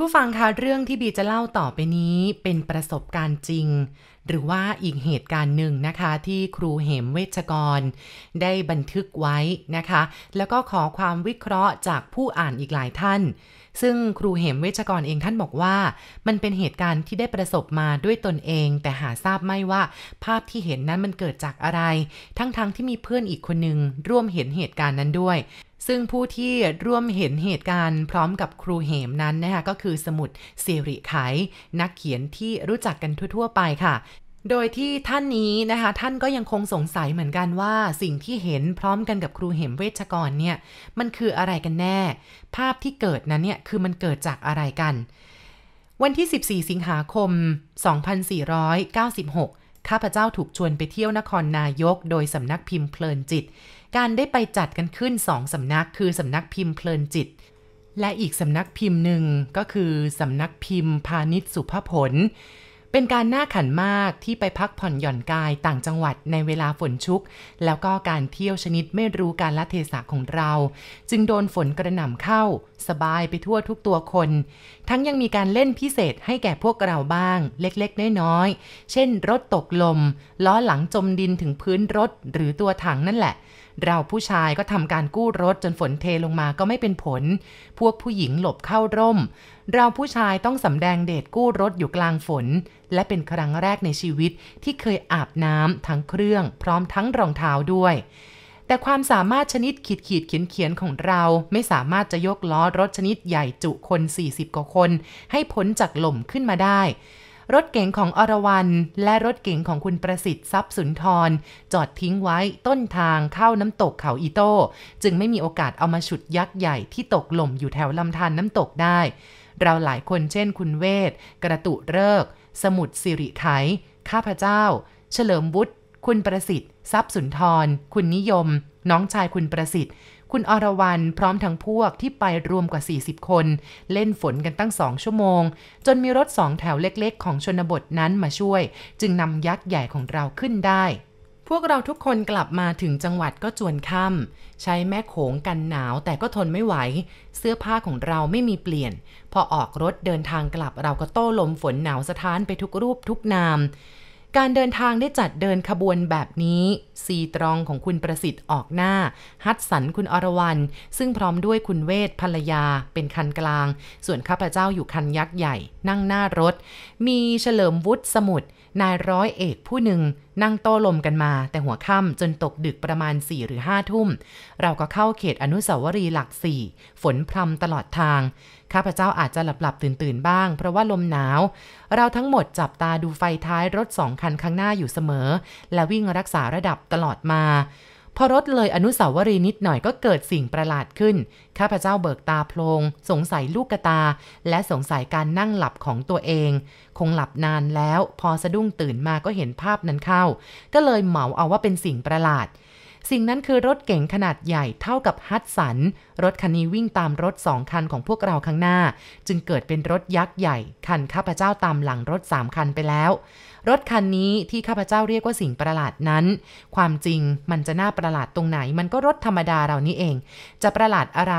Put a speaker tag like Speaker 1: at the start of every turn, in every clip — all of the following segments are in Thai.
Speaker 1: ณผู้ฟังคะเรื่องที่บีจะเล่าต่อไปนี้เป็นประสบการณ์จริง หรือว่าอีกเหตุการณ์หนึ่งนะคะที่ครูเหมเวชกร ได้บันทึกไว้นะคะ แล้วก็ขอความวิเคราะห์จากผู้อ่านอีกหลายท่าน ซึ่งครูเหมเวชกรเองท่านบอกว่า มันเป็นเหตุการณ์ที่ได้ประสบมาด้วยตนเอง แต่หาทราบไม่ว่าภาพที่เห็นนั้นมันเกิดจากอะไร ทั้งๆทที่มีเพื่อนอีกคนนึงร่วมเห็นเหตุการณ์นั้นด้วยซึ่งผู้ที่ร่วมเห็นเหตุการณ์ พร้อมกับครูเหมนั้นนะคะก็คือสมุดสิริไขนักเขียนที่รู้จักกันทั่ว ๆ ไปค่ะ โดยที่ท่านนี้นะคะท่านก็ยังคงสงสัยเหมือนกันว่าสิ่งที่เห็นพร้อมกันกับครูเหมเวชกรเนี่ยมันคืออะไรกันแน่ ภาพที่เกิดนั้นเนี่ย คือมันเกิดจากอะไรกัน วันที่ 14 สิงหาคม 2496ข้าพเจ้าถูกชวนไปเที่ยวนครนายก โดยสำนักพิมพ์เพลินจิตการได้ไปจัดกันขึ้นสองสำนักคือสำนักพิมพ์เพลินจิต และอีกสำนักพิมพ์หนึ่งก็คือสำนักพิมพ์ พาณิชย์สุภผล เป็นการน่าขันมากที่ไปพักผ่อนหย่อนกายต่างจังหวัดในเวลาฝนชุก แล้วก็การเที่ยวชนิดไม่รู้การละเทศะของเรา จึงโดนฝนกระหน่ำเข้า สบายไปทั่วทุกตัวคน ทั้งยังมีการเล่นพิเศษให้แก่พวกเราบ้าง เล็กๆน้อยๆเช่น รถตกลม ล้อหลังจมดินถึงพื้นรถหรือตัวถังนั่นแหละเราผู้ชายก็ทำการกู้รถจนฝนเทลงมาก็ไม่เป็นผล พวกผู้หญิงหลบเข้าร่ม เราผู้ชายต้องสำแดงเดชกู้รถอยู่กลางฝน และเป็นครั้งแรกในชีวิตที่เคยอาบน้ำทั้งเครื่องพร้อมทั้งรองเท้าด้วย แต่ความสามารถชนิดขีดขีดเขียนเขียนของเรา ไม่สามารถจะยกล้อรถชนิดใหญ่จุคน 40 กว่าคน ให้พ้นจากหล่มขึ้นมาได้รถเก๋งของอรวรันและรถเก๋งของคุณประสิทธิ์ทรัพย์สุนทร จอดทิ้งไว้ต้นทางเข้าน้ำตกเขาอีโต้ จึงไม่มีโอกาสเอามาฉุดยักษ์ใหญ่ที่ตกหล่มอยู่แถวลำธารนน้ำตกได้ เราหลายคนเช่น คุณเวศกระตุเลิกสมุดสิริไขข้าพเจ้า เฉลิมวุฒิคุณประสิทธิ์ทรัพย์สุนทร คุณนิยม น้องชายคุณประสิทธิ์คุณอรวรันพร้อมทั้งพวกที่ไปรวมกว่า 40 คน เล่นฝนกันตั้งสองชั่วโมง จนมีรถสองแถวเล็ก ๆ ของชนบทนั้นมาช่วย จึงนำยักษ์ใหญ่ของเราขึ้นได้ พวกเราทุกคนกลับมาถึงจังหวัดก็จวนค่ำใช้แม่โขงกันหนาวแต่ก็ทนไม่ไหว เสื้อผ้าของเราไม่มีเปลี่ยน พอออกรถเดินทางกลับเราก็โต้ลมฝนหนาวสะท้านไปทุกรูปทุกนามการเดินทางได้จัดเดินขบวนแบบนี้ซีตรองของคุณประสิทธิ์ออกหน้าฮัตสันคุณอรวรันซึ่งพร้อมด้วยคุณเวทภรรยาเป็นคันกลาง ส่วนข้าพเจ้าอยู่คันยักษ์ใหญ่ นั่งหน้ารถ มีเฉลิมวุฒิสมุทรนายร้อยเอกผู้หนึ่งนั่งโต้ลมกันมา แต่หัวค่ำจนตกดึกประมาณ 4 หรือ5ทุ่มเราก็เข้าเขตอนุสาวรีย์หลักสี่ฝนพรำตลอดทาง ข้าพเจ้าอาจจะหลับ ๆ ตื่น ๆ บ้างเพราะว่าลมหนาว เราทั้งหมดจับตาดูไฟท้ายรถสองคันข้างหน้าอยู่เสมอ และวิ่งรักษาระดับตลอดมาพอรถเลยอนุสาวรีย์นิดหน่อยก็เกิดสิ่งประหลาดขึ้น ข้าพเจ้าเบิกตาโพลงสงสัยลูกตา และสงสัยการนั่งหลับของตัวเอง คงหลับนานแล้วพอสะดุ้งตื่นมาก็เห็นภาพนั้นเข้า ก็เลยเหมาเอาว่าเป็นสิ่งประหลาดสิ่งนั้นคือรถเก๋งขนาดใหญ่เท่ากับฮัตสันรถคันนี้วิ่งตามรถสองคันของพวกเราข้างหน้า จึงเกิดเป็นรถยักษ์ใหญ่คันข้าพเจ้าตามหลังรถสามคันไปแล้ว รถคันนี้ที่ข้าพเจ้าเรียกว่าสิ่งประหลาดนั้น ความจริงมันจะน่าประหลาดตรงไหน มันก็รถธรรมดาเรานี่เองจะประหลาดอะไร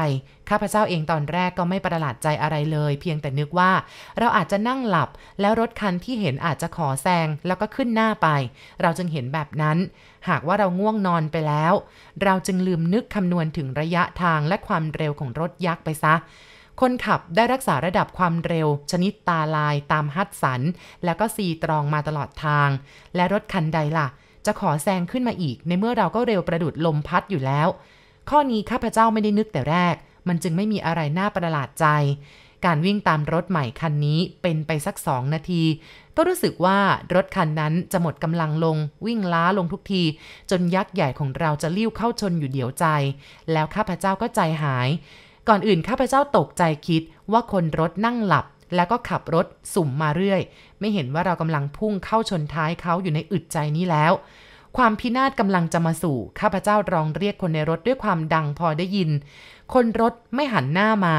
Speaker 1: ข้าพเจ้าเองตอนแรกก็ไม่ประหลาดใจอะไรเลย เพียงแต่นึกว่าเราอาจจะนั่งหลับแล้วรถคันที่เห็นอาจจะขอแซงแล้วก็ขึ้นหน้าไป เราจึงเห็นแบบนั้น หากว่าเราง่วงนอนไปแล้ว เราจึงลืมนึกคำนวณถึงระยะทางและความเร็วของรถยักษ์ไปซะ คนขับได้รักษาระดับความเร็ว ชนิดตาลาย ตามฮัดสัน แล้วก็ซีตรองมาตลอดทาง และรถคันใดล่ะ จะขอแซงขึ้นมาอีกในเมื่อเราก็เร็วประดุดลมพัดอยู่แล้ว ข้อนี้ข้าพเจ้าไม่ได้นึกแต่แรกมันจึงไม่มีอะไรน่าประหลาดใจ การวิ่งตามรถใหม่คันนี้เป็นไปสักสองนาที ก็รู้สึกว่ารถคันนั้นจะหมดกำลังลง วิ่งล้าลงทุกที จนยักษ์ใหญ่ของเราจะลิ้วเข้าชนอยู่เดียวใจ แล้วข้าพเจ้าก็ใจหาย ก่อนอื่นข้าพเจ้าตกใจคิดว่าคนรถนั่งหลับแล้วก็ขับรถสุ่มมาเรื่อย ไม่เห็นว่าเรากำลังพุ่งเข้าชนท้ายเขาอยู่ในอึดใจนี้แล้วความพินาศกำลังจะมาสู่ ข้าพเจ้าร้องเรียกคนในรถด้วยความดังพอได้ยิน คนรถไม่หันหน้ามา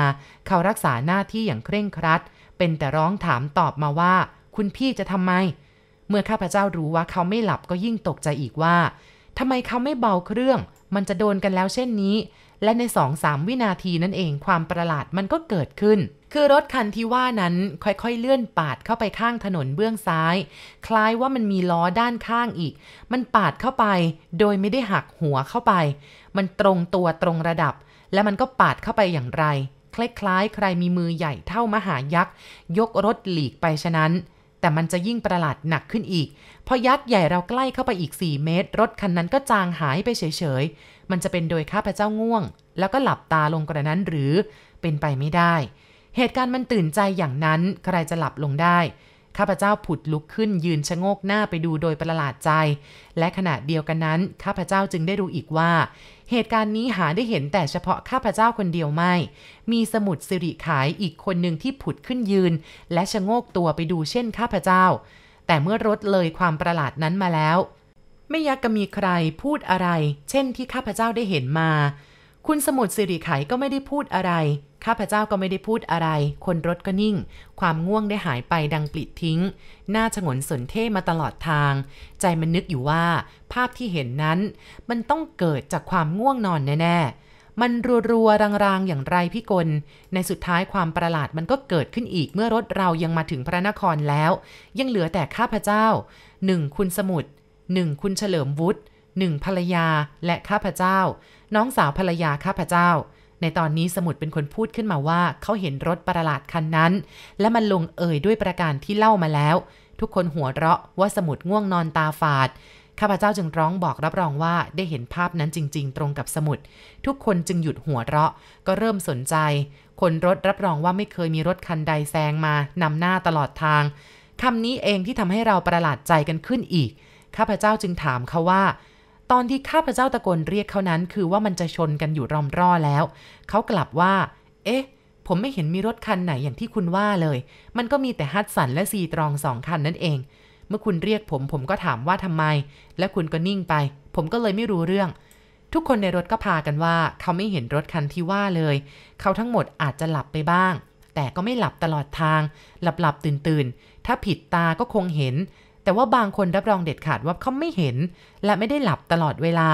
Speaker 1: เขารักษาหน้าที่อย่างเคร่งครัด เป็นแต่ร้องถามตอบมาว่า คุณพี่จะทำไม เมื่อข้าพเจ้ารู้ว่าเขาไม่หลับก็ยิ่งตกใจอีกว่าทำไมเขาไม่เบาเครื่อง มันจะโดนกันแล้วเช่นนี้และใน 2-3 วินาทีนั่นเองความประหลาดมันก็เกิดขึ้น คือรถคันที่ว่านั้นค่อยๆเลื่อนปาดเข้าไปข้างถนนเบื้องซ้าย คล้ายว่ามันมีล้อด้านข้างอีก มันปาดเข้าไปโดยไม่ได้หักหัวเข้าไป มันตรงตัวตรงระดับ และมันก็ปาดเข้าไปอย่างไร คล้ายๆใครมีมือใหญ่เท่ามหายักษ์ยกรถหลีกไปฉะนั้นแต่มันจะยิ่งประหลาดหนักขึ้นอีก พอยักษ์ใหญ่เราใกล้เข้าไปอีก 4 เมตร รถคันนั้นก็จางหายไปเฉยๆ มันจะเป็นโดยข้าพเจ้าง่วง แล้วก็หลับตาลงกระนั้นหรือเป็นไปไม่ได้ เหตุการณ์มันตื่นใจอย่างนั้นใครจะหลับลงได้ข้าพเจ้าผุดลุกขึ้นยืน ชะโงกหน้าไปดูโดยประหลาดใจ และขณะเดียวกันนั้นข้าพเจ้าจึงได้รู้อีกว่า เหตุการณ์นี้หาได้เห็นแต่เฉพาะข้าพเจ้าคนเดียวไม่ มีสมุดสิริขายอีกคนหนึ่งที่ผุดขึ้นยืน และชะโงกตัวไปดูเช่นข้าพเจ้า แต่เมื่อรถเลยความประหลาดนั้นมาแล้ว ไม่ยักจะมีใครพูดอะไร เช่นที่ข้าพเจ้าได้เห็นมาคุณสมุดสิริไขก็ไม่ได้พูดอะไร ข้าพเจ้าก็ไม่ได้พูดอะไร คนรถก็นิ่ง ความง่วงได้หายไปดังปลิดทิ้ง หน้าฉงนสนเท่มาตลอดทาง ใจมันนึกอยู่ว่าภาพที่เห็นนั้น มันต้องเกิดจากความง่วงนอนแน่ๆ มันรัวๆรางๆ อย่างไรพี่กลในสุดท้ายความประหลาดมันก็เกิดขึ้นอีกเมื่อรถเรายังมาถึงพระนครแล้ว ยังเหลือแต่ข้าพเจ้าหนึ่งคุณสมุดหนึ่งคุณเฉลิมวุฒิหนึ่งภรรยาและข้าพเจ้า น้องสาวภรรยาข้าพเจ้า ในตอนนี้สมุดเป็นคนพูดขึ้นมาว่าเขาเห็นรถประหลาดคันนั้น และมันลงเอ่ยด้วยประการที่เล่ามาแล้ว ทุกคนหัวเราะว่าสมุดง่วงนอนตาฝาด ข้าพเจ้าจึงร้องบอกรับรองว่า ได้เห็นภาพนั้นจริงๆตรงกับสมุดทุกคนจึงหยุดหัวเราะก็เริ่มสนใจ คนรถรับรองว่าไม่เคยมีรถคันใดแซงมานำหน้าตลอดทางคำนี้เองที่ทำให้เราประหลาดใจกันขึ้นอีก ข้าพเจ้าจึงถามเขาว่าตอนที่ข้าพเจ้าตะโกนเรียกเขานั้น คือว่ามันจะชนกันอยู่รอมร่อแล้ว เขากลับว่า เอ๊ะ ผมไม่เห็นมีรถคันไหนอย่างที่คุณว่าเลย มันก็มีแต่ฮัตสันและซีตรองสองคันนั่นเอง เมื่อคุณเรียกผม ผมก็ถามว่าทำไม และคุณก็นิ่งไป ผมก็เลยไม่รู้เรื่อง ทุกคนในรถก็พากันว่า เขาไม่เห็นรถคันที่ว่าเลย เขาทั้งหมดอาจจะหลับไปบ้าง แต่ก็ไม่หลับตลอดทาง หลับหลับตื่นตื่นถ้าผิดตาก็คงเห็นแต่ว่าบางคนรับรองเด็ดขาดว่าเขาไม่เห็น และไม่ได้หลับตลอดเวลา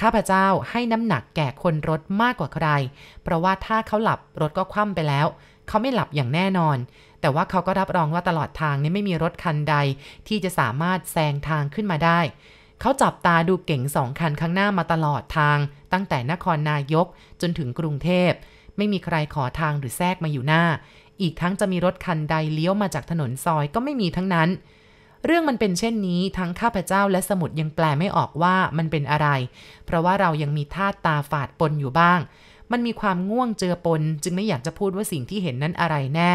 Speaker 1: ข้าพเจ้าให้น้ำหนักแก่คนรถมากกว่าใคร เพราะว่าถ้าเขาหลับรถก็คว่ำไปแล้ว เขาไม่หลับอย่างแน่นอน แต่ว่าเขาก็รับรองว่าตลอดทางนี้ไม่มีรถคันใดที่จะสามารถแซงทางขึ้นมาได้ เขาจับตาดูเก๋งสองคันข้างหน้ามาตลอดทาง ตั้งแต่นครนายกจนถึงกรุงเทพไม่มีใครขอทางหรือแทรกมาอยู่หน้า อีกทั้งจะมีรถคันใดเลี้ยวมาจากถนนซอยก็ไม่มีทั้งนั้นเเรื่องมันเป็นเช่นนี้ทั้งข้าพเจ้าและสมุดยังแปลไม่ออกว่ามันเป็นอะไร เพราะว่าเรายังมีท่าตาฝาดปนอยู่บ้าง มันมีความง่วงเจือปน จึงไม่อยากจะพูดว่าสิ่งที่เห็นนั้นอะไรแน่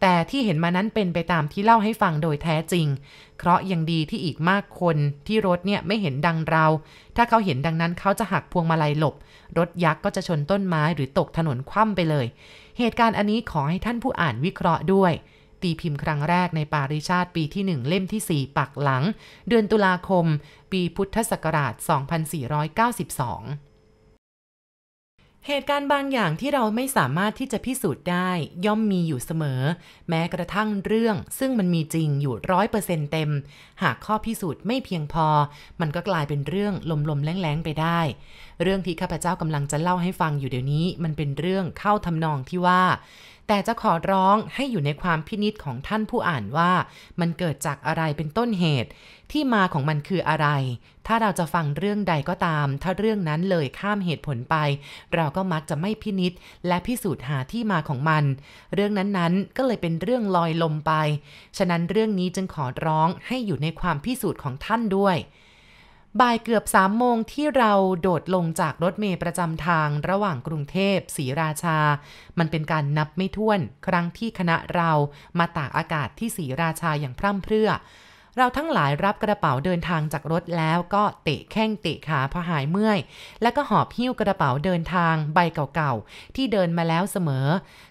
Speaker 1: แต่ที่เห็นมานั้นเป็นไปตามที่เล่าให้ฟังโดยแท้จริง เคราะยังดีที่อีกมากคนที่รถเนี่ยไม่เห็นดังเรา ถ้าเขาเห็นดังนั้นเขาจะหักพวงมาลัยหลบ รถยักษ์ก็จะชนต้นไม้หรือตกถนนคว่ำไปเลย เหตุการณ์อันนี้ขอให้ท่านผู้อ่านวิเคราะห์ด้วยตีพิมพ์ครั้งแรกในปาริชาติ ปีที่ 1 เล่มที่ 4 ปักหลัง เดือนตุลาคมปีพุทธศักราช 2492 เหตุการณ์บางอย่างที่เราไม่สามารถที่จะพิสูจน์ได้ย่อมมีอยู่เสมอ แม้กระทั่งเรื่องซึ่งมันมีจริงอยู่ร้อยเปอร์เซ็นต์เต็ม หากข้อพิสูจน์ไม่เพียงพอ มันก็กลายเป็นเรื่องลมๆแล้งๆ ไปได้ เรื่องที่ข้าพเจ้ากำลังจะเล่าให้ฟังอยู่เดี๋ยวนี้มันเป็นเรื่องเข้าทำนองที่ว่าแต่จะขอร้องให้อยู่ในความพินิษของท่านผู้อ่านว่ามันเกิดจากอะไรเป็นต้นเหตุ ที่มาของมันคืออะไรถ้าเราจะฟังเรื่องใดก็ตาม ถ้าเรื่องนั้นเลยข้ามเหตุผลไป เราก็มักจะไม่พินิษและพิสูจน์หาที่มาของมัน เรื่องนั้นๆก็เลยเป็นเรื่องลอยลมไป ฉะนั้นเรื่องนี้จึงขอร้องให้อยู่ในความพิสูจน์ของท่านด้วยบ่ายเกือบสามโมงที่เราโดดลงจากรถเมย์ประจำทางระหว่างกรุงเทพศรีราชา มันเป็นการนับไม่ถ้วน ครั้งที่คณะเรามาตากอากาศที่ศรีราชาอย่างพร่ำเพรื่อ เราทั้งหลายรับกระเป๋าเดินทางจากรถแล้วก็เตะแข้งเตะขาพอหายเมื่อยแล้วก็หอบหิ้วกระเป๋าเดินทางใบเก่าๆที่เดินมาแล้วเสมอ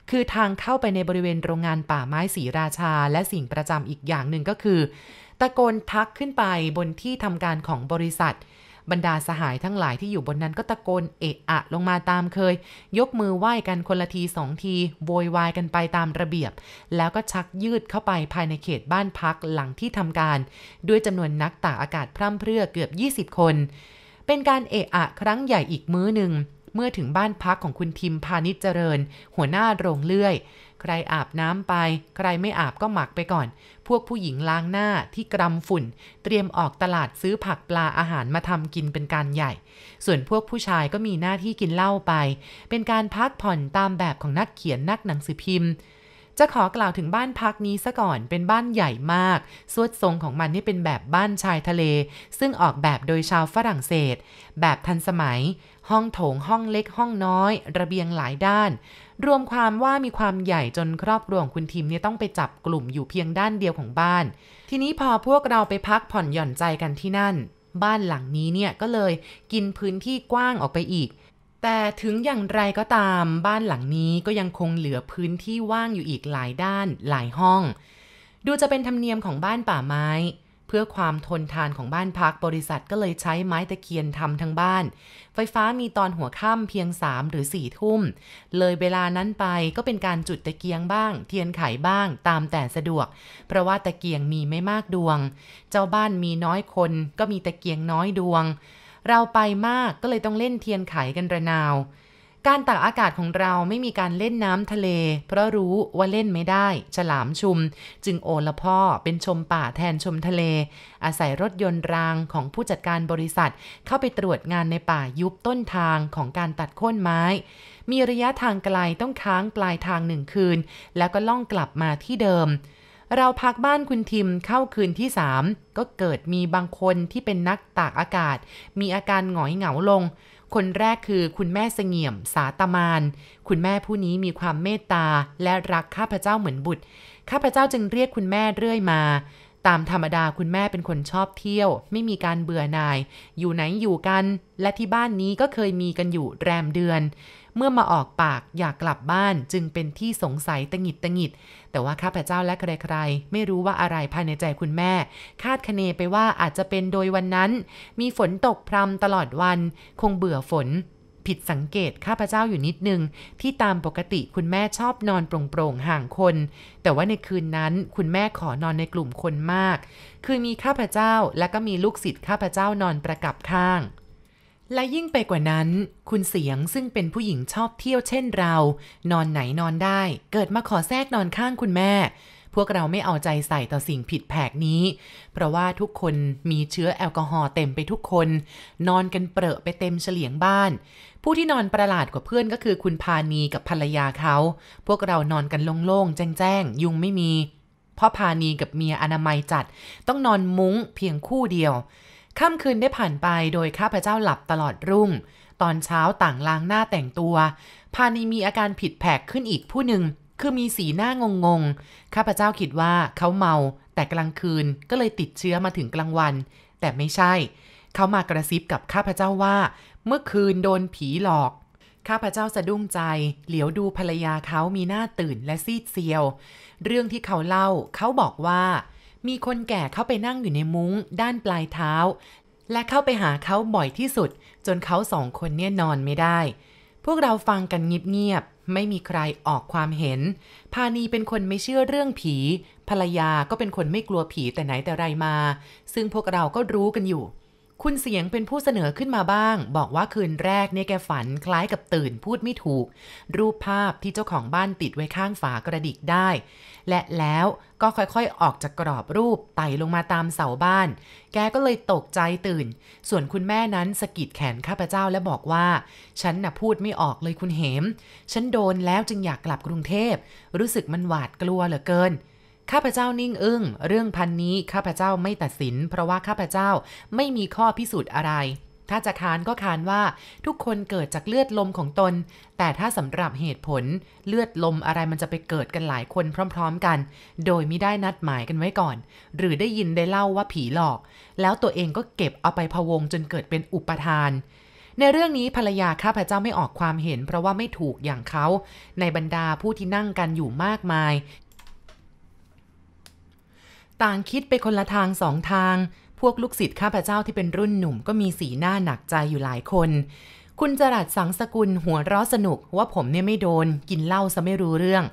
Speaker 1: คือทางเข้าไปในบริเวณโรงงานป่าไม้ศรีราชาและสิ่งประจำอีกอย่างหนึ่งก็คือตะโกนทักขึ้นไปบนที่ทำการของบริษัท บรรดาสหายทั้งหลายที่อยู่บนนั้นก็ตะโกนเอะอะลงมาตามเคย ยกมือไหว้กันคนละทีสองทีโวยวายกันไปตามระเบียบ แล้วก็ชักยืดเข้าไปภายในเขตบ้านพักหลังที่ทำการ ด้วยจำนวนนักตากอากาศพร่ำเพรื่อเกือบ 20 คน เป็นการเอะอะ ครั้งใหญ่อีกมื้อหนึ่งเมื่อถึงบ้านพักของคุณทิมพาณิชเจริญ หัวหน้าโรงเลื่อย ใครอาบน้ำไป ใครไม่อาบก็หมักไปก่อน พวกผู้หญิงล้างหน้าที่กรำฝุ่น เตรียมออกตลาดซื้อผักปลาอาหารมาทำกินเป็นการใหญ่ ส่วนพวกผู้ชายก็มีหน้าที่กินเหล้าไป เป็นการพักผ่อนตามแบบของนักเขียนนักหนังสือพิมพ์จะขอกล่าวถึงบ้านพักนี้ซะก่อน เป็นบ้านใหญ่มาก สวดทรงของมันนี่เป็นแบบบ้านชายทะเล ซึ่งออกแบบโดยชาวฝรั่งเศส แบบทันสมัยห้องโถงห้องเล็กห้องน้อยระเบียงหลายด้าน รวมความว่ามีความใหญ่จนครอบครัวของคุณทิมเนี่ยต้องไปจับกลุ่มอยู่เพียงด้านเดียวของบ้าน ทีนี้พอพวกเราไปพักผ่อนหย่อนใจกันที่นั่น บ้านหลังนี้เนี่ยก็เลยกินพื้นที่กว้างออกไปอีก แต่ถึงอย่างไรก็ตามบ้านหลังนี้ก็ยังคงเหลือพื้นที่ว่างอยู่อีกหลายด้านหลายห้อง ดูจะเป็นธรรมเนียมของบ้านป่าไม้เพื่อความทนทานของบ้านพักบริษัทก็เลยใช้ไม้ตะเคียนทำทั้งบ้าน ไฟฟ้ามีตอนหัวค่ำเพียง 3 หรือ4ทุ่มเลยเวลานั้นไปก็เป็นการจุดตะเกียงบ้าง เทียนไขบ้างตามแต่สะดวก เพราะว่าตะเกียงมีไม่มากดวง เจ้าบ้านมีน้อยคนก็มีตะเกียงน้อยดวง เราไปมากก็เลยต้องเล่นเทียนไขกันระนาวการตากอากาศของเราไม่มีการเล่นน้ำทะเล เพราะรู้ว่าเล่นไม่ได้ฉลามชุม จึงโอละพ่อเป็นชมป่าแทนชมทะเล อาศัยรถยนต์รางของผู้จัดการบริษัท เข้าไปตรวจงานในป่ายุบต้นทางของการตัดโค่นไม้ มีระยะทางไกลต้องค้างปลายทางหนึ่งคืน แล้วก็ล่องกลับมาที่เดิม เราพักบ้านคุณทิมเข้าคืนที่ 3 ก็เกิดมีบางคนที่เป็นนักตากอากาศ มีอาการหงอยเหงาลงคนแรกคือคุณแม่เสงี่ยมสาตมาน คุณแม่ผู้นี้มีความเมตตา และรักข้าพเจ้าเหมือนบุตร ข้าพเจ้าจึงเรียกคุณแม่เรื่อยมา ตามธรรมดาคุณแม่เป็นคนชอบเที่ยว ไม่มีการเบื่อหน่าย อยู่ไหนอยู่กัน และที่บ้านนี้ก็เคยมีกันอยู่แรมเดือนเมื่อมาออกปากอยากกลับบ้านจึงเป็นที่สงสัยตะหงิดตะหงิด แต่ว่าข้าพเจ้าและใครๆ ไม่รู้ว่าอะไรภายในใจคุณแม่ คาดคะเนไปว่าอาจจะเป็นโดยวันนั้นมีฝนตกพรำตลอดวันคงเบื่อฝน ผิดสังเกตข้าพเจ้าอยู่นิดนึงที่ตามปกติคุณแม่ชอบนอนโปร่งๆห่างคน แต่ว่าในคืนนั้นคุณแม่ขอนอนในกลุ่มคนมาก คือมีข้าพเจ้าและก็มีลูกศิษย์ข้าพเจ้านอนประกับข้างและยิ่งไปกว่านั้น คุณเสียงซึ่งเป็นผู้หญิงชอบเที่ยวเช่นเรา นอนไหนนอนได้ เกิดมาขอแทรกนอนข้างคุณแม่ พวกเราไม่เอาใจใส่ต่อสิ่งผิดแผกนี้ เพราะว่าทุกคนมีเชื้อแอลกอฮอล์เต็มไปทุกคน นอนกันเปรอะไปเต็มเฉลียงบ้าน ผู้ที่นอนประหลาดกว่าเพื่อนก็คือคุณพานีกับภรรยาเขา พวกเรานอนกันโล่งๆแจ้งๆยุงไม่มีพ่อพานีกับเมียอนามัยจัดต้องนอนมุ้งเพียงคู่เดียวค่ำคืนได้ผ่านไปโดยข้าพเจ้าหลับตลอดรุ่ง ตอนเช้าต่างล้างหน้าแต่งตัว พานีมีอาการผิดแผกขึ้นอีกผู้หนึ่ง คือมีสีหน้างงงๆข้าพเจ้าคิดว่าเขาเมา แต่กลางคืนก็เลยติดเชื้อมาถึงกลางวัน แต่ไม่ใช่ เขามากระซิบกับข้าพเจ้าว่า เมื่อคืนโดนผีหลอก ข้าพเจ้าสะดุ้งใจ เหลียวดูภรรยาเขามีหน้าตื่นและซีดเซียว เรื่องที่เขาเล่าเขาบอกว่ามีคนแก่เข้าไปนั่งอยู่ในมุ้ง ด้านปลายเท้า และเข้าไปหาเขาบ่อยที่สุด จนเขาสองคนเนี่ยนอนไม่ได้ พวกเราฟังกันเงียบๆไม่มีใครออกความเห็นพานีเป็นคนไม่เชื่อเรื่องผี ภรรยาก็เป็นคนไม่กลัวผีแต่ไหนแต่ไรมา ซึ่งพวกเราก็รู้กันอยู่คุณเสียงเป็นผู้เสนอขึ้นมาบ้าง บอกว่าคืนแรกเนี่ยแกฝันคล้ายกับตื่นพูดไม่ถูก รูปภาพที่เจ้าของบ้านติดไว้ข้างฝากระดิกได้ และแล้วก็ค่อยๆ ออกจากกรอบรูป ไต่ลงมาตามเสาบ้าน แกก็เลยตกใจตื่น ส่วนคุณแม่นั้นสะกิดแขนข้าพเจ้าและบอกว่าฉันน่ะพูดไม่ออกเลยคุณเหมฉันโดนแล้วจึงอยากกลับกรุงเทพรู้สึกมันหวาดกลัวเหลือเกินข้าพเจ้านิ่งอึง้งเรื่องพันนี้ข้าพเจ้าไม่ตัดสิน เพราะว่าข้าพเจ้าไม่มีข้อพิสูจน์อะไร ถ้าจะคานก็คานว่าทุกคนเกิดจากเลือดลมของตน แต่ถ้าสำหรับเหตุผลเลือดลมอะไรมันจะไปเกิดกันหลายคนพร้อม ๆกัน โดยไม่ได้นัดหมายกันไว้ก่อน หรือได้ยินได้เล่าว่าผีหลอก แล้วตัวเองก็เก็บเอาไปพะวงจนเกิดเป็นอุปทาน ในเรื่องนี้ภรรยาข้าพเจ้าไม่ออกความเห็น เพราะว่าไม่ถูกอย่างเขาในบรรดาผู้ที่นั่งกันอยู่มากมายต่างคิดไปคนละทางสองทาง พวกลูกศิษย์ข้าพเจ้าที่เป็นรุ่นหนุ่มก็มีสีหน้าหนักใจอยู่หลายคน คุณจรัสสังสกุลหัวเราะสนุก ว่าผมเนี่ยไม่โดน กินเหล้าซะไม่รู้เรื่อง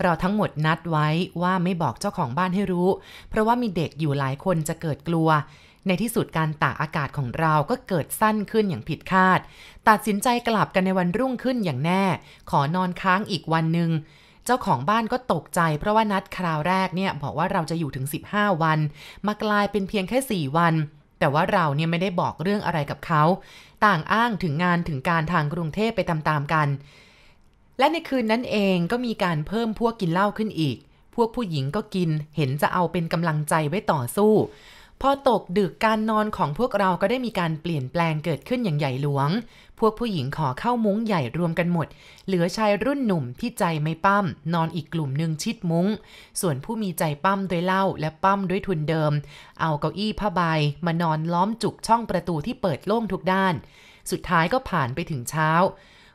Speaker 1: เราทั้งหมดนัดไว้ว่าไม่บอกเจ้าของบ้านให้รู้ เพราะว่ามีเด็กอยู่หลายคนจะเกิดกลัว ในที่สุดการตากอากาศของเราก็เกิดสั้นขึ้นอย่างผิดคาด ตัดสินใจกลับกันในวันรุ่งขึ้นอย่างแน่ ขอนอนค้างอีกวันหนึ่งเจ้าของบ้านก็ตกใจเพราะว่านัดคราวแรกเนี่ย บอกว่าเราจะอยู่ถึง 15 วัน มากลายเป็นเพียงแค่ 4 วัน แต่ว่าเราเนี่ยไม่ได้บอกเรื่องอะไรกับเขา ต่างอ้างถึงงานถึงการทางกรุงเทพไปตามๆกัน และในคืนนั้นเองก็มีการเพิ่มพวกกินเหล้าขึ้นอีก พวกผู้หญิงก็กิน เห็นจะเอาเป็นกำลังใจไว้ต่อสู้พอตกดึกการนอนของพวกเราก็ได้มีการเปลี่ยนแปลงเกิดขึ้นอย่างใหญ่หลวง พวกผู้หญิงขอเข้ามุ้งใหญ่รวมกันหมด เหลือชายรุ่นหนุ่มที่ใจไม่ปั้มนอนอีกกลุ่มหนึ่งชิดมุง้ง ส่วนผู้มีใจปั้มด้วยเหล้าและปั้มด้วยทุนเดิม เอาเก้าอี้ผ้าใบมานอนล้อมจุกช่องประตูที่เปิดโล่งทุกด้าน สุดท้ายก็ผ่านไปถึงเช้า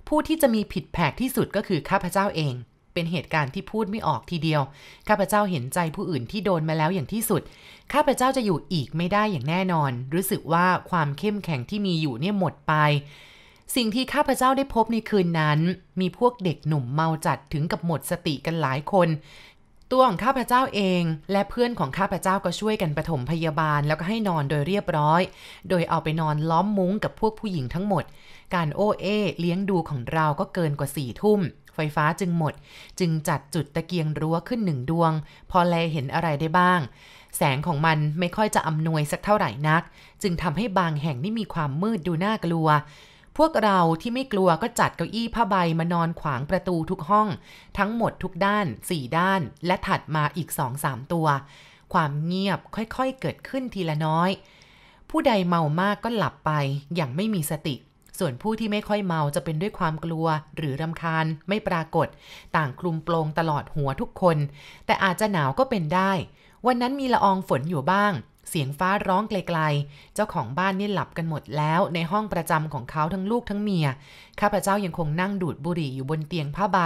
Speaker 1: ผู้ที่จะมีผิดแผกที่สุดก็คือข้าพเจ้าเองเป็นเหตุการณ์ที่พูดไม่ออก ทีเดียว ข้าพเจ้าเห็นใจผู้อื่นที่โดนมาแล้วอย่างที่สุด ข้าพเจ้าจะอยู่อีกไม่ได้อย่างแน่นอนรู้สึกว่าความเข้มแข็งที่มีอยู่เนี่ยหมดไป สิ่งที่ข้าพเจ้าได้พบในคืนนั้น มีพวกเด็กหนุ่มเมาจัดถึงกับหมดสติกันหลายคน ตัวของข้าพเจ้าเอง และเพื่อนของข้าพเจ้าก็ช่วยกันปฐมพยาบาลแล้วก็ให้นอนโดยเรียบร้อย โดยเอาไปนอนล้อมมุ้งกับพวกผู้หญิงทั้งหมด การโอเอเลี้ยงดูของเราก็เกินกว่าสี่ทุ่มไฟฟ้าจึงหมด จึงจัดจุดตะเกียงรั้วขึ้นหนึ่งดวง พอแลเห็นอะไรได้บ้าง แสงของมันไม่ค่อยจะอำนวยสักเท่าไหร่นัก จึงทำให้บางแห่งนี่มีความมืดดูน่ากลัว พวกเราที่ไม่กลัวก็จัดเก้าอี้ผ้าใบมานอนขวางประตูทุกห้อง ทั้งหมดทุกด้านสี่ด้าน และถัดมาอีกสองสามตัว ความเงียบค่อยๆเกิดขึ้นทีละน้อย ผู้ใดเมามากก็หลับไปอย่างไม่มีสติส่วนผู้ที่ไม่ค่อยเมาจะเป็นด้วยความกลัวหรือรำคาญไม่ปรากฏ ต่างคลุมโปรงตลอดหัวทุกคน แต่อาจจะหนาวก็เป็นได้ วันนั้นมีละอองฝนอยู่บ้าง เสียงฟ้าร้องไกลๆเจ้าของบ้านนี่หลับกันหมดแล้ว ในห้องประจำของเขาทั้งลูกทั้งเมีย ข้าพเจ้ายังคงนั่งดูดบุหรี่อยู่บนเตียงผ้าใบ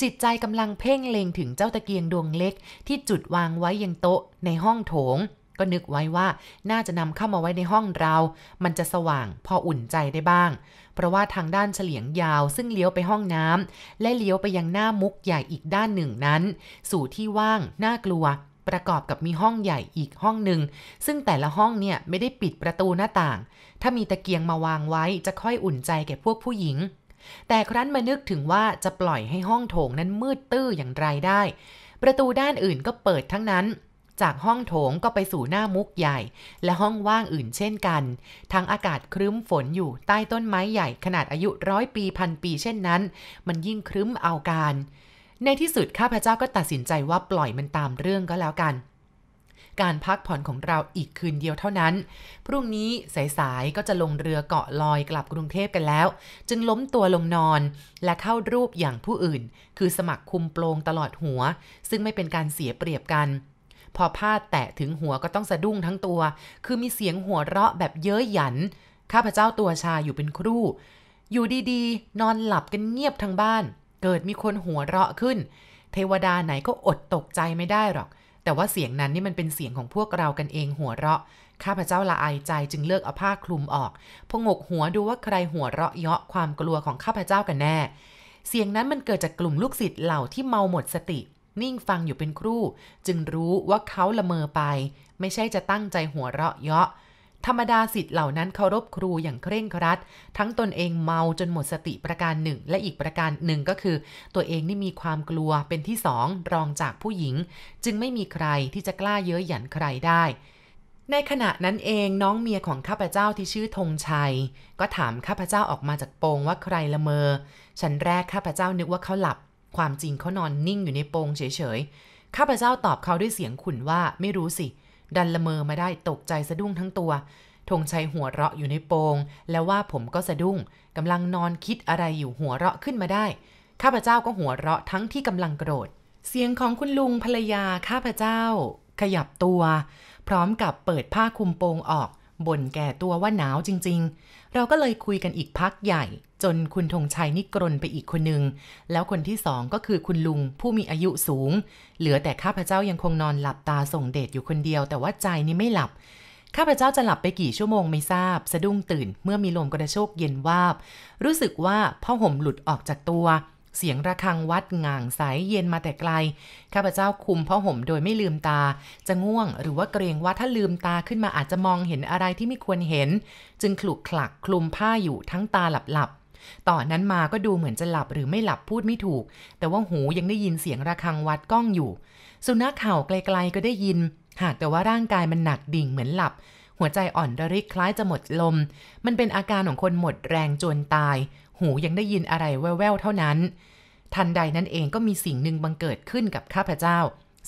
Speaker 1: จิตใจกำลังเพ่งเล็งถึงเจ้าตะเกียงดวงเล็ก ที่จุดวางไว้ยังโต๊ะในห้องโถงก็นึกไว้ว่าน่าจะนำเข้ามาไว้ในห้องเรา มันจะสว่างพออุ่นใจได้บ้าง เพราะว่าทางด้านเฉลียงยาว ซึ่งเลี้ยวไปห้องน้ำและเลี้ยวไปยังหน้ามุกใหญ่อีกด้านหนึ่งนั้น สู่ที่ว่าง น่ากลัว ประกอบกับมีห้องใหญ่อีกห้องหนึ่งซึ่งแต่ละห้องเนี่ยไม่ได้ปิดประตูหน้าต่าง ถ้ามีตะเกียงมาวางไว้จะค่อยอุ่นใจแก่พวกผู้หญิง แต่ครั้นมานึกถึงว่าจะปล่อยให้ห้องโถงนั้นมืดตื้ออย่างไรได้ ประตูด้านอื่นก็เปิดทั้งนั้นจากห้องโถงก็ไปสู่หน้ามุกใหญ่และห้องว่างอื่นเช่นกัน ทั้งอากาศครึ้มฝนอยู่ใต้ต้นไม้ใหญ่ขนาดอายุร้อยปีพันปี เช่นนั้น มันยิ่งครึ้มเอาการ ในที่สุดข้าพเจ้าก็ตัดสินใจว่าปล่อยมันตามเรื่องก็แล้วกัน การพักผ่อนของเราอีกคืนเดียวเท่านั้น พรุ่งนี้สาย ๆ ก็จะลงเรือเกาะลอยกลับกรุงเทพกันแล้ว จึงล้มตัวลงนอนและเข้ารูปอย่างผู้อื่น คือสมัครคุมโปรงตลอดหัว ซึ่งไม่เป็นการเสียเปรียบกันพอผ้าแตะถึงหัวก็ต้องสะดุ้งทั้งตัว คือมีเสียงหัวเราะแบบเย้ยหยัน ข้าพเจ้าตัวชาอยู่เป็นครู่ อยู่ดีๆนอนหลับกันเงียบทั้งบ้าน เกิดมีคนหัวเราะขึ้น เทวดาไหนก็อดตกใจไม่ได้หรอก แต่ว่าเสียงนั้นนี่มันเป็นเสียงของพวกเรากันเองหัวเราะ ข้าพเจ้าละอายใจจึงเลิกเอาผ้าคลุมออก พงกหัวดูว่าใครหัวเราะเยาะความกลัวของข้าพเจ้ากันแน่ เสียงนั้นมันเกิดจากกลุ่มลูกศิษย์เหล่าที่เมาหมดสตินิ่งฟังอยู่เป็นครู่ จึงรู้ว่าเขาละเมอไป ไม่ใช่จะตั้งใจหัวเราะเยาะธรรมดาสิทธิ์เหล่านั้นเคารพครูอย่างเคร่งครัด ทั้งตนเองเมาจนหมดสติประการหนึ่งและอีกประการหนึ่งก็คือ ตัวเองนี่มีความกลัวเป็นที่สองรองจากผู้หญิง จึงไม่มีใครที่จะกล้าเย้ยหยันใครได้ ในขณะนั้นเองน้องเมียของข้าพเจ้าที่ชื่อธงชัย ก็ถามข้าพเจ้าออกมาจากโปงว่าใครละเมอชั้นแรกข้าพเจ้านึกว่าเขาหลับความจริงเขานอนนิ่งอยู่ในโปงเฉยๆ ข้าพเจ้าตอบเขาด้วยเสียงขุ่นว่าไม่รู้สิ ดันละเมอมาได้ตกใจสะดุ้งทั้งตัวธงชัยหัวเราะอยู่ในโปงแล้วว่าผมก็สะดุ้งกำลังนอนคิดอะไรอยู่หัวเราะขึ้นมาได้ ข้าพเจ้าก็หัวเราะทั้งที่กำลังโกรธ เสียงของคุณลุงภรรยาข้าพเจ้า ขยับตัว พร้อมกับเปิดผ้าคลุมโปงออกบ่นแก่ตัวว่าหนาวจริงๆ เราก็เลยคุยกันอีกพักใหญ่จนคุณธงชัยนิกรนไปอีกคนหนึ่ง แล้วคนที่สองก็คือคุณลุง ผู้มีอายุสูง เหลือแต่ข้าพเจ้ายังคงนอนหลับตาส่งเดชอยู่คนเดียว แต่ว่าใจนี่ไม่หลับ ข้าพเจ้าจะหลับไปกี่ชั่วโมงไม่ทราบ สะดุ้งตื่นเมื่อมีลมกระโชกเย็นวาบ รู้สึกว่าผ้าห่มหลุดออกจากตัว เสียงระฆังวัดง่างสายเย็นมาแต่ไกล ข้าพเจ้าคุมพ่อห่มโดยไม่ลืมตา จะง่วง หรือว่าเกรงว่าถ้าลืมตาขึ้นมาอาจจะมองเห็นอะไรที่ไม่ควรเห็น จึงขลุกขลักคลุมผ้าอยู่ทั้งตาหลับๆต่อนนั้นมาก็ดูเหมือนจะหลับหรือไม่หลับพูดไม่ถูก แต่ว่าหูยังได้ยินเสียงระฆังวัดก้องอยู่สุนัขเห่าไกลๆก็ได้ยิน หากแต่ว่าร่างกายมันหนักดิ่งเหมือนหลับ หัวใจอ่อนระริกคล้ายจะหมดลม มันเป็นอาการของคนหมดแรงจนตาย หูยังได้ยินอะไรแว่วๆเท่านั้น ทันใดนั้นเองก็มีสิ่งหนึ่งบังเกิดขึ้นกับข้าพเจ้า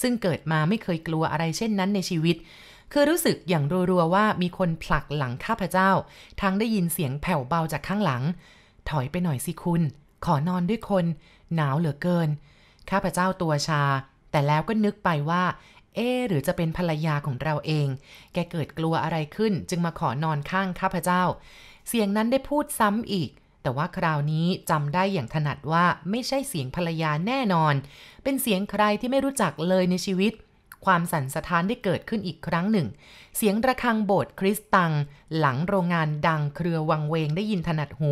Speaker 1: ซึ่งเกิดมาไม่เคยกลัวอะไรเช่นนั้นในชีวิต คือรู้สึกอย่างรัวๆว่ามีคนผลักหลังข้าพเจ้า ทั้งได้ยินเสียงแผ่วเบาจากข้างหลังถอยไปหน่อยสิคุณ ขอนอนด้วยคน หนาวเหลือเกิน ข้าพเจ้าตัวชา แต่แล้วก็นึกไปว่า เอ๊หรือจะเป็นภรรยาของเราเอง แกเกิดกลัวอะไรขึ้นจึงมาขอนอนข้างข้าพเจ้า เสียงนั้นได้พูดซ้ำอีก แต่ว่าคราวนี้จำได้อย่างถนัดว่าไม่ใช่เสียงภรรยาแน่นอน เป็นเสียงใครที่ไม่รู้จักเลยในชีวิตความสั่นสะท้านได้เกิดขึ้นอีกครั้งหนึ่ง เสียงระฆังโบสถ์คริสตัง หลังโรงงานดังเครือวังเวงได้ยินถนัดหู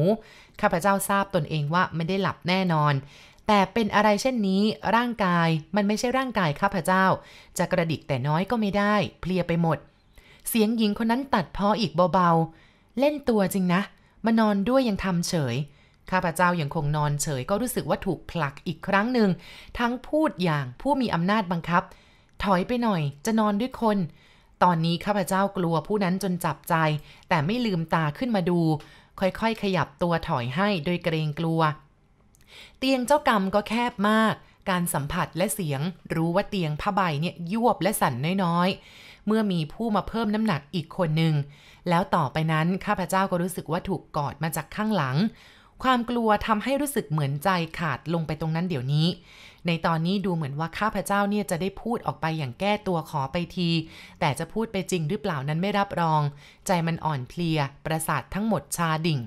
Speaker 1: ข้าพเจ้าทราบตนเองว่าไม่ได้หลับแน่นอน แต่เป็นอะไรเช่นนี้ร่างกายมันไม่ใช่ร่างกายข้าพเจ้า จะกระดิกแต่น้อยก็ไม่ได้ เพลียไปหมด เสียงหญิงคนนั้นตัดพ้ออีกเบาๆ เล่นตัวจริงนะมานอนด้วยยังทำเฉย ข้าพเจ้ายังคงนอนเฉยก็รู้สึกว่าถูกผลักอีกครั้งหนึ่ง ทั้งพูดอย่างผู้มีอำนาจบังคับถอยไปหน่อยจะนอนด้วยคน ตอนนี้ข้าพเจ้ากลัวผู้นั้นจนจับใจ แต่ไม่ลืมตาขึ้นมาดู ค่อยๆ ขยับตัวถอยให้โดยเกรงกลัว เตียงเจ้ากรรมก็แคบมาก การสัมผัสและเสียง รู้ว่าเตียงผ้าใบเนี่ยยวบและสั่นน้อยๆ เมื่อมีผู้มาเพิ่มน้ำหนักอีกคนหนึ่ง แล้วต่อไปนั้นข้าพเจ้าก็รู้สึกว่าถูกกอดมาจากข้างหลัง ความกลัวทำให้รู้สึกเหมือนใจขาดลงไปตรงนั้นเดี๋ยวนี้ในตอนนี้ดูเหมือนว่าข้าพเจ้าเนี่ยจะได้พูดออกไปอย่างแก้ตัวขอไปที แต่จะพูดไปจริงหรือเปล่านั้นไม่รับรอง ใจมันอ่อนเพลียประสาททั้งหมดชาดิ่ง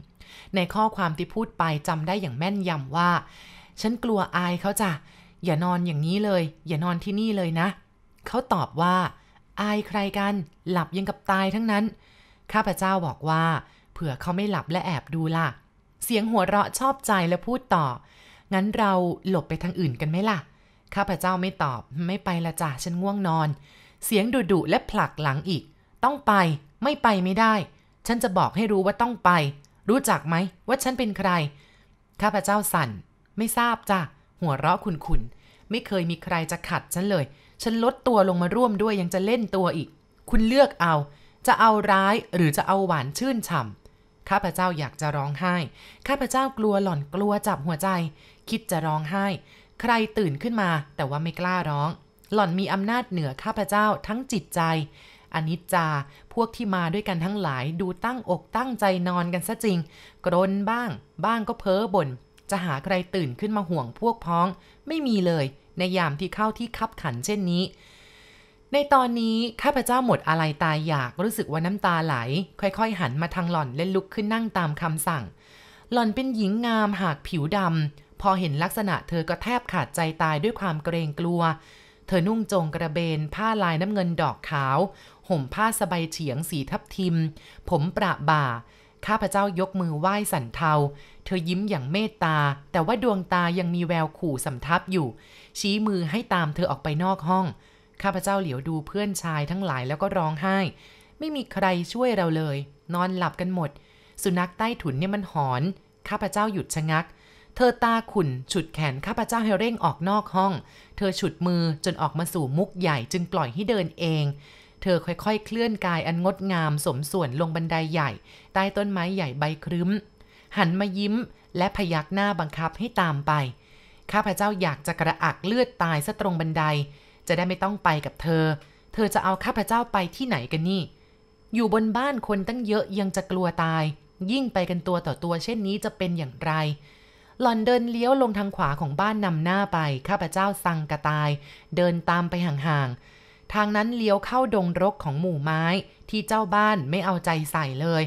Speaker 1: ในข้อความที่พูดไปจำได้อย่างแม่นยำว่า ฉันกลัวอายเขาจ้ะอย่านอนอย่างนี้เลย อย่านอนที่นี่เลยนะ เขาตอบว่า อายใครกัน หลับยังกับตายทั้งนั้นข้าพเจ้าบอกว่า เผื่อเขาไม่หลับและแอบดูล่ะ เสียงหัวเราะชอบใจและพูดต่องั้นเราหลบไปทางอื่นกันไหมล่ะ ข้าพเจ้าไม่ตอบไม่ไปละจ่ะฉันง่วงนอน เสียงดุดุและผลักหลังอีก ต้องไป ไม่ไปไม่ได้ ฉันจะบอกให้รู้ว่าต้องไป รู้จักไหมว่าฉันเป็นใคร ข้าพเจ้าสั่น ไม่ทราบจ้ะหัวเราะขุนๆ ไม่เคยมีใครจะขัดฉันเลย ฉันลดตัวลงมาร่วมด้วยยังจะเล่นตัวอีก คุณเลือกเอา จะเอาร้ายหรือจะเอาหวานชื่นฉ่ำข้าพเจ้าอยากจะร้องไห้ ข้าพเจ้ากลัวหล่อนกลัวจับหัวใจคิดจะร้องไห้ ใครตื่นขึ้นมาแต่ว่าไม่กล้าร้อง หล่อนมีอำนาจเหนือข้าพเจ้าทั้งจิตใจอนิจจาพวกที่มาด้วยกันทั้งหลายดูตั้งอกตั้งใจนอนกันซะจริง กรนบ้าง บ้างก็เพ้อบ่น จะหาใครตื่นขึ้นมาห่วงพวกพ้อง ไม่มีเลย ในยามที่เข้าที่คับขันเช่นนี้ ในตอนนี้ ข้าพเจ้าหมดอะไรตายอยากรู้สึกว่าน้ำตาไหล ค่อยๆหันมาทางหล่อนและลุกขึ้นนั่งตามคำสั่ง หล่อนเป็นหญิงงามหากผิวดำพอเห็นลักษณะเธอก็แทบขาดใจตายด้วยความเกรงกลัว เธอนุ่งจงกระเบน ผ้าลายน้ำเงินดอกขาว ห่มผ้าสบายเฉียงสีทับทิม ผมประบ่า ข้าพเจ้ายกมือไหว้สันเทา เธอยิ้มอย่างเมตตา แต่ว่าดวงตายังมีแววขู่สำทับอยู่ ชี้มือให้ตามเธอออกไปนอกห้อง ข้าพเจ้าเหลียวดูเพื่อนชายทั้งหลายแล้วก็ร้องไห้ ไม่มีใครช่วยเราเลย นอนหลับกันหมด สุนัขใต้ถุนเนี่ยมันหอน ข้าพเจ้าหยุดชะงักเธอตาขุ่น ฉุดแขนข้าพเจ้าให้เร่งออกนอกห้อง เธอฉุดมือจนออกมาสู่มุกใหญ่จึงปล่อยให้เดินเอง เธอค่อยๆเคลื่อนกายอันงดงามสมส่วนลงบันไดใหญ่ ใต้ต้นไม้ใหญ่ใบครึ้ม หันมายิ้มและพยักหน้าบังคับให้ตามไป ข้าพเจ้าอยากจะกระอักเลือดตายซะตรงบันไดจะได้ไม่ต้องไปกับเธอ เธอจะเอาข้าพเจ้าไปที่ไหนกันนี่ อยู่บนบ้านคนตั้งเยอะยังจะกลัวตาย ยิ่งไปกันตัวต่อตัวเช่นนี้จะเป็นอย่างไรหล่อนเดินเลี้ยวลงทางขวาของบ้านนำหน้าไป ข้าพเจ้าสังกระตาย เดินตามไปห่างๆ ทางนั้นเลี้ยวเข้าดงรกของหมู่ไม้ที่เจ้าบ้านไม่เอาใจใส่เลย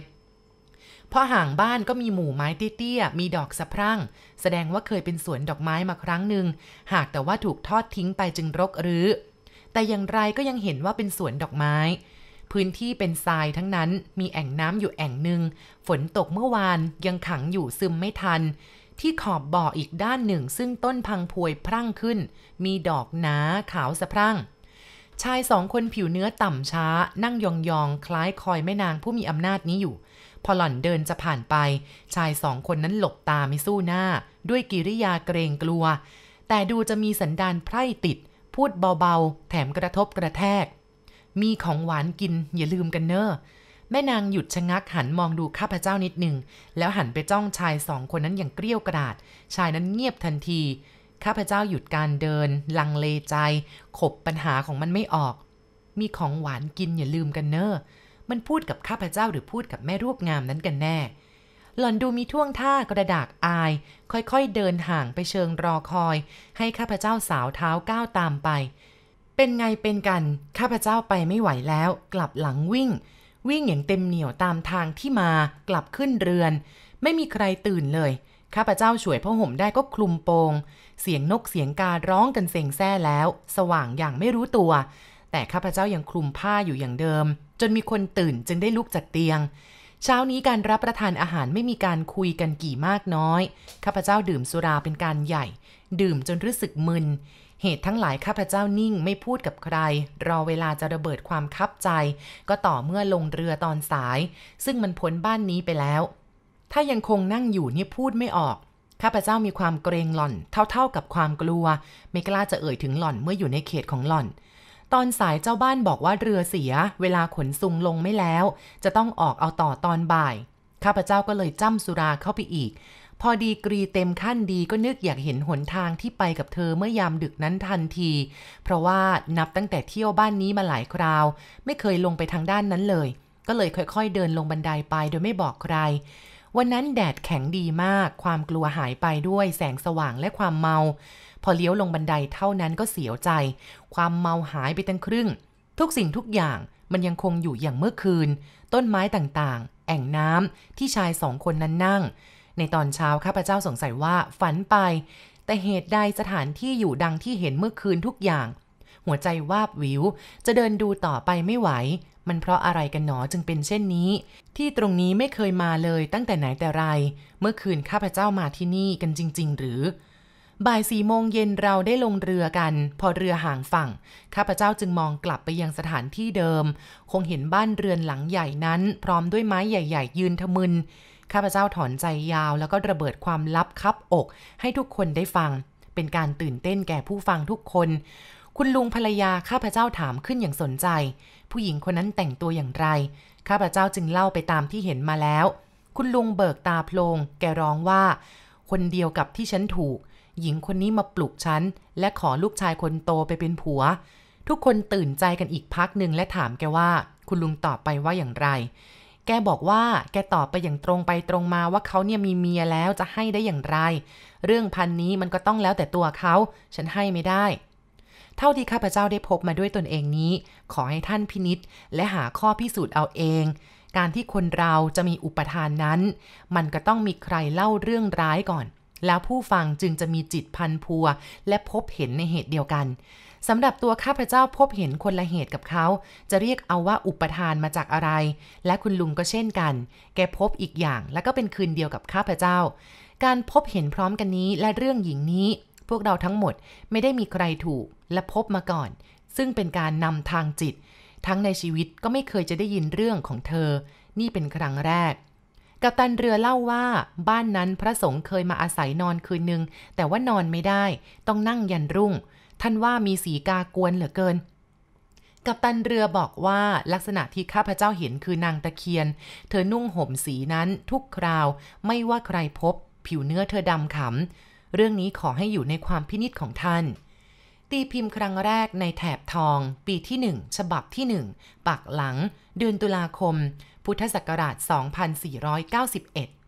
Speaker 1: พอห่างบ้านก็มีหมู่ไม้เตี้ยๆมีดอกสะพรั่ง แสดงว่าเคยเป็นสวนดอกไม้มาครั้งหนึ่ง หากแต่ว่าถูกทอดทิ้งไปจึงรกรื้อแต่อย่างไรก็ยังเห็นว่าเป็นสวนดอกไม้ พื้นที่เป็นทรายทั้งนั้นมีแอ่งน้ำอยู่แอ่งหนึ่งฝนตกเมื่อวานยังขังอยู่ซึมไม่ทันที่ขอบบ่ออีกด้านหนึ่ง ซึ่งต้นพังพวยพรั่งขึ้น มีดอกหนาขาวสะพรั่ง ชายสองคนผิวเนื้อต่ำช้า นั่งยองๆ คล้ายคอยแม่นางผู้มีอำนาจนี้อยู่ พอหล่อนเดินจะผ่านไป ชายสองคนนั้นหลบตาไม่สู้หน้า ด้วยกิริยาเกรงกลัว แต่ดูจะมีสันดานไพร่ติดพูดเบาๆ แถมกระทบกระแทก มีของหวานกิน อย่าลืมกันเนอ้อแม่นางหยุดชะงักหันมองดูข้าพเจ้านิดหนึ่ง แล้วหันไปจ้องชายสองคนนั้นอย่างเกลี้ยกราด ชายนั้นเงียบทันทีข้าพเจ้าหยุดการเดิน ลังเลใจ ขบปัญหาของมันไม่ออก มีของหวานกินอย่าลืมกันเนอ้อมันพูดกับข้าพเจ้าหรือพูดกับแม่รูปงามนั้นกันแน่ หล่อนดูมีท่วงท่ากระดาก อาย ค่อยๆ เดินห่างไปเชิงรอคอย ให้ข้าพเจ้าสาวเท้าก้าวตามไป เป็นไงเป็นกันข้าพเจ้าไปไม่ไหวแล้วกลับหลังวิ่งวิ่งอย่างเต็มเหนี่ยวตามทางที่มากลับขึ้นเรือน ไม่มีใครตื่นเลย ข้าพเจ้าช่วย พ่อห่มได้ก็คลุมโปงเสียงนกเสียงการ้องกันเซ็งแซ่แล้ว สว่างอย่างไม่รู้ตัว แต่ข้าพเจ้ายังคลุมผ้าอยู่อย่างเดิม จนมีคนตื่นจึงได้ลุกจากเตียง เช้านี้การรับประทานอาหารไม่มีการคุยกันกี่มากน้อย ข้าพเจ้าดื่มสุราเป็นการใหญ่ ดื่มจนรู้สึกมึนเหตุทั้งหลายข้าพเจ้านิ่งไม่พูดกับใครรอเวลาจะระเบิดความคับใจก็ต่อเมื่อลงเรือตอนสาย ซึ่งมันพ้นบ้านนี้ไปแล้ว ถ้ายังคงนั่งอยู่นี่พูดไม่ออกข้าพเจ้ามีความเกรงหล่อนเท่าๆกับความกลัว ไม่กล้าจะเอ่ยถึงหล่อนเมื่ออยู่ในเขตของหล่อน ตอนสายเจ้าบ้านบอกว่าเรือเสีย เวลาขนซุงลงไม่แล้ว จะต้องออกเอาต่อตอนบ่ายข้าพเจ้าก็เลยจ้ำสุราเข้าไปอีกพอดีกรีเต็มขั้นดีก็นึกอยากเห็นหนทางที่ไปกับเธอเมื่อยามดึกนั้นทันที เพราะว่านับตั้งแต่เที่ยวบ้านนี้มาหลายคราว ไม่เคยลงไปทางด้านนั้นเลย ก็เลยค่อย ๆเดินลงบันไดไปโดยไม่บอกใคร วันนั้นแดดแข็งดีมากความกลัวหายไปด้วย แสงสว่างและความเมา พอเลี้ยวลงบันไดเท่านั้นก็เสียวใจ ความเมาหายไปตั้งครึ่ง ทุกสิ่งทุกอย่างมันยังคงอยู่อย่างเมื่อคืน ต้นไม้ต่างๆแอ่งน้ำที่ชายสองคนนั้นนั่งในตอนเช้าข้าพเจ้าสงสัยว่าฝันไป แต่เหตุใดสถานที่อยู่ดังที่เห็นเมื่อคืนทุกอย่าง หัวใจวาบวิว จะเดินดูต่อไปไม่ไหว มันเพราะอะไรกันหนอจึงเป็นเช่นนี้ ที่ตรงนี้ไม่เคยมาเลยตั้งแต่ไหนแต่ไรเมื่อคืนข้าพเจ้ามาที่นี่กันจริง ๆ หรือ บ่ายสี่โมงเย็นเราได้ลงเรือกัน พอเรือห่างฝั่งข้าพเจ้าจึงมองกลับไปยังสถานที่เดิม คงเห็นบ้านเรือนหลังใหญ่นั้นพร้อมด้วยไม้ใหญ่ ๆ ยืนทะมึนข้าพเจ้าถอนใจยาวแล้วก็ระเบิดความลับคับอก ให้ทุกคนได้ฟัง เป็นการตื่นเต้นแก่ผู้ฟังทุกคน คุณลุงภรรยาข้าพเจ้าถามขึ้นอย่างสนใจ ผู้หญิงคนนั้นแต่งตัวอย่างไรข้าพเจ้าจึงเล่าไปตามที่เห็นมาแล้ว คุณลุงเบิกตาโพลงแกร้องว่า คนเดียวกับที่ฉันถูก หญิงคนนี้มาปลุกฉันและขอลูกชายคนโตไปเป็นผัว ทุกคนตื่นใจกันอีกพักหนึ่งและถามแกว่า คุณลุงตอบไปว่าอย่างไรแกบอกว่าแกตอบไปอย่างตรงไปตรงมาว่าเขาเนี่ยมีเมียแล้วจะให้ได้อย่างไร เรื่องพันนี้มันก็ต้องแล้วแต่ตัวเขาฉันให้ไม่ได้ เท่าที่ข้าพเจ้าได้พบมาด้วยตนเองนี้ ขอให้ท่านพินิษและหาข้อพิสูจน์เอาเอง การที่คนเราจะมีอุปทานนั้น มันก็ต้องมีใครเล่าเรื่องร้ายก่อนแล้วผู้ฟังจึงจะมีจิตพันพัว และพบเห็นในเหตุเดียวกันสำหรับตัวข้าพเจ้าพบเห็นคนละเหตุกับเขา จะเรียกเอาว่า อุปทานมาจากอะไร และคุณลุงก็เช่นกัน แกพบอีกอย่าง และก็เป็นคืนเดียวกับข้าพเจ้า การพบเห็นพร้อมกันนี้และเรื่องหญิงนี้ พวกเราทั้งหมดไม่ได้มีใครถูกและพบมาก่อน ซึ่งเป็นการนำทางจิต ทั้งในชีวิตก็ไม่เคยจะได้ยินเรื่องของเธอ นี่เป็นครั้งแรกกัปตันเรือเล่าว่า บ้านนั้นพระสงฆ์เคยมาอาศัยนอนคืนหนึ่งแต่ว่านอนไม่ได้ต้องนั่งยันรุ่ง ท่านว่ามีสีกากวนเหลือเกิน กัปตันเรือบอกว่าลักษณะที่ข้าพเจ้าเห็นคือนางตะเคียน เธอนุ่งห่มสีนั้น ทุกคราว ไม่ว่าใครพบ ผิวเนื้อเธอดำขำ เรื่องนี้ขอให้อยู่ในความพินิจของท่าน ตีพิมพ์ครั้งแรกในแถบทอง ปีที่หนึ่งฉบับที่หนึ่งปักหลังเดือนตุลาคมพุทธศักราช 2491